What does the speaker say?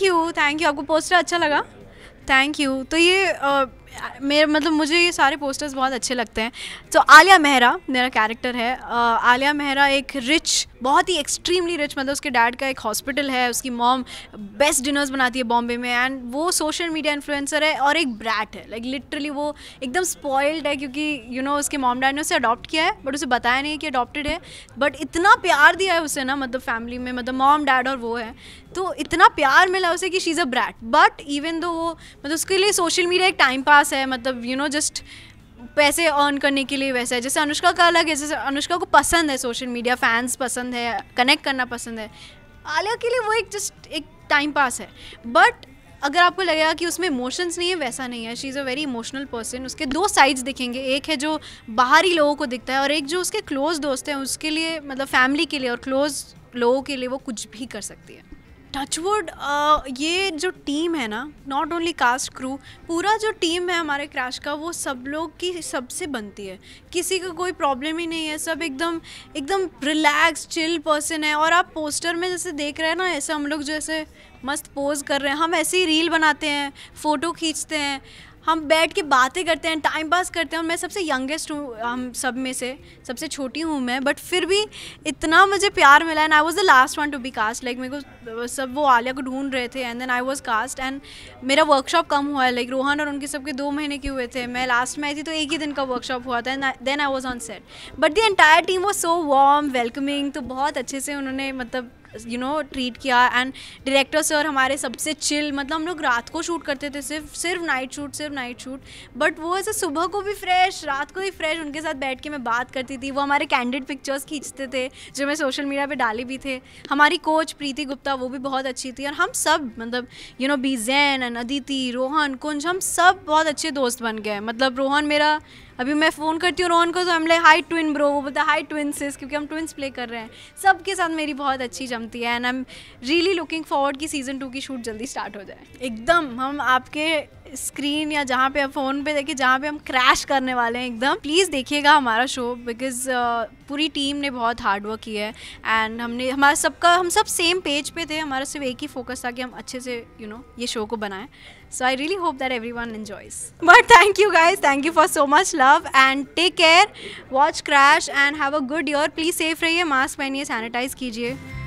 Thank you thank you आपको poster अच्छा लगा थैंक यू तो ये मेरे मतलब मुझे ये सारे पोस्टर्स बहुत अच्छे लगते हैं तो आलिया मेहरा मेरा कैरेक्टर है आलिया मेहरा एक रिच बहुत ही एक्सट्रीमली रिच मतलब उसके डैड का एक हॉस्पिटल है उसकी मॉम बेस्ट डिनर्स बनाती है बॉम्बे में एंड वो सोशल मीडिया इन्फ्लुएंसर है और एक ब्रैट है लाइक like, लिटरली वो एकदम स्पॉइल्ड है क्योंकि यू you नो know, उसके मॉम डैड ने उसे अडॉप्ट किया है बट उसे बताया नहीं कि अडॉप्टेड है बट इतना प्यार दिया है उसे ना मतलब फैमिली में मतलब मॉम डैड और वो है तो इतना प्यार मिला उसे कि she is a brat but even though वो मतलब उसके लिए सोशल मीडिया एक टाइम पास पास है मतलब यू नो जस्ट पैसे अर्न करने के लिए वैसा है जैसे अनुष्का का अलग है जैसे अनुष्का को पसंद है सोशल मीडिया फैंस पसंद है कनेक्ट करना पसंद है आलिया के लिए वो एक जस्ट एक टाइम पास है बट अगर आपको लगेगा कि उसमें इमोशंस नहीं है वैसा नहीं है she is a very emotional person उसके दो साइड्स दिखेंगे एक है जो बाहरी लोगों को दिखता है और एक जो उसके क्लोज़ दोस्त हैं उसके लिए मतलब फैमिली के लिए और क्लोज़ लोगों के लिए वो कुछ भी कर सकती है टचवुड uh, ये जो टीम है ना नॉट ओनली कास्ट क्रू पूरा जो टीम है हमारे क्रैश का वो सब लोग की सबसे बनती है किसी का कोई प्रॉब्लम ही नहीं है सब एकदम एकदम रिलैक्स चिल पर्सन है और आप पोस्टर में जैसे देख रहे हैं ना ऐसे हम लोग जैसे मस्त पोज कर रहे हैं हम ऐसे ही रील बनाते हैं फ़ोटो खींचते हैं हम बैठ के बातें करते हैं टाइम पास करते हैं और मैं सबसे यंगेस्ट हूँ हम सब में से सबसे छोटी हूँ मैं बट फिर भी इतना मुझे प्यार मिला and I was the last one to be cast like मेरे को सब वो आलिया को ढूंढ रहे थे and then I was cast and मेरा वर्कशॉप कम हुआ है लाइक रोहन और उनके सबके दो महीने के हुए थे मैं लास्ट में आई थी तो एक ही दिन का वर्कशॉप हुआ था and then I was on set but the entire team was so warm welcoming तो बहुत अच्छे से उन्होंने मतलब यू नो ट्रीट किया एंड डायरेक्टर सर हमारे सबसे चिल मतलब हम लोग रात को शूट करते थे सिर्फ सिर्फ नाइट शूट सिर्फ नाइट शूट बट वो ऐसे सुबह को भी फ्रेश रात को भी फ्रेश उनके साथ बैठ के मैं बात करती थी वो हमारे कैंडिड पिक्चर्स खींचते थे जो मैं सोशल मीडिया पर डाले भी थे हमारी कोच प्रीति गुप्ता वो भी बहुत अच्छी थी और हम सब मतलब you know Bijan and Aditi Rohan Kunj हम सब बहुत अच्छे दोस्त बन गए मतलब रोहन मेरा अभी मैं फ़ोन करती हूँ रोहन को तो हम लाइक हाई ट्विन ब्रो वो बोलता है हाई ट्विन सिस क्योंकि हम ट्विंस प्ले कर रहे हैं सबके साथ मेरी बहुत अच्छी जमती है and I am really looking forward कि सीज़न टू की शूट जल्दी स्टार्ट हो जाए एकदम हम आपके स्क्रीन या जहाँ पे फ़ोन पे देखिए जहाँ पे हम क्रैश करने वाले हैं एकदम प्लीज़ देखिएगा हमारा शो बिकॉज uh, पूरी टीम ने बहुत हार्डवर्क किया है एंड हमने हमारा सबका हम सब सेम पेज पे थे हमारा सिर्फ एक ही फोकस था कि हम अच्छे से यू you नो know, ये शो को बनाएं So I really hope that everyone enjoys. But thank you guys. Thank you for so much love and take care. Watch Crash and have a good year. Please safe mask mask पहनिए sanitize कीजिए